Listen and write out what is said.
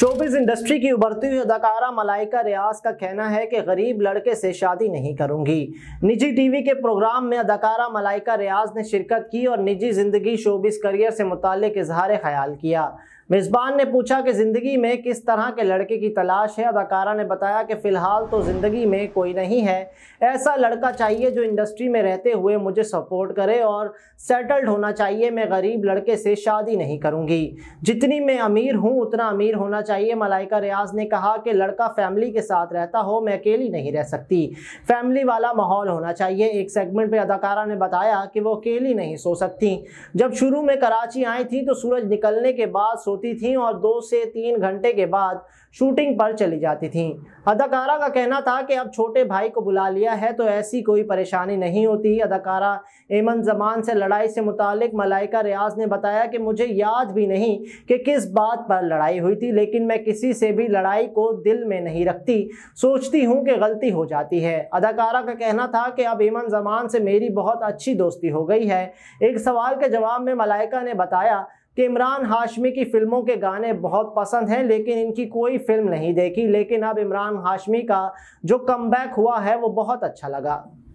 showbiz industry की उभरती हुई अदाकारा मलाइका रियाज का कहना है कि गरीब लड़के से शादी नहीं करूंगी निजी टीवी के प्रोग्राम में अदाकारा मलाइका रियाज ने शिरकत की और निजी जिंदगी शोबिज करियर से मुतल इजहार ख्याल किया मेज़बान ने पूछा कि ज़िंदगी में किस तरह के लड़के की तलाश है अदाकारा ने बताया कि फ़िलहाल तो ज़िंदगी में कोई नहीं है ऐसा लड़का चाहिए जो इंडस्ट्री में रहते हुए मुझे सपोर्ट करे और सेटल्ड होना चाहिए मैं गरीब लड़के से शादी नहीं करूँगी जितनी मैं अमीर हूँ उतना अमीर होना चाहिए मलाइका रियाज ने कहा कि लड़का फैमिली के साथ रहता हो मैं अकेली नहीं रह सकती फैमिली वाला माहौल होना चाहिए एक सेगमेंट पर अदाकारा ने बताया कि वो अकेली नहीं सो सकती जब शुरू में कराची आई थी तो सूरज निकलने के बाद होती थीं और दो से तीन घंटे के बाद शूटिंग पर चली जाती थीं अदाकारा का कहना था कि अब छोटे भाई को बुला लिया है तो ऐसी कोई परेशानी नहीं होती अदाकारा एमन जमान से लड़ाई से मुतालिक मलाइका रियाज ने बताया कि मुझे याद भी नहीं कि किस बात पर लड़ाई हुई थी लेकिन मैं किसी से भी लड़ाई को दिल में नहीं रखती सोचती हूँ कि गलती हो जाती है अदाकारा का कहना था कि अब एमन जमान से मेरी बहुत अच्छी दोस्ती हो गई है एक सवाल के जवाब में मलाइका ने बताया कि इमरान हाशमी की फ़िल्मों के गाने बहुत पसंद हैं लेकिन इनकी कोई फिल्म नहीं देखी लेकिन अब इमरान हाशमी का जो कम हुआ है वो बहुत अच्छा लगा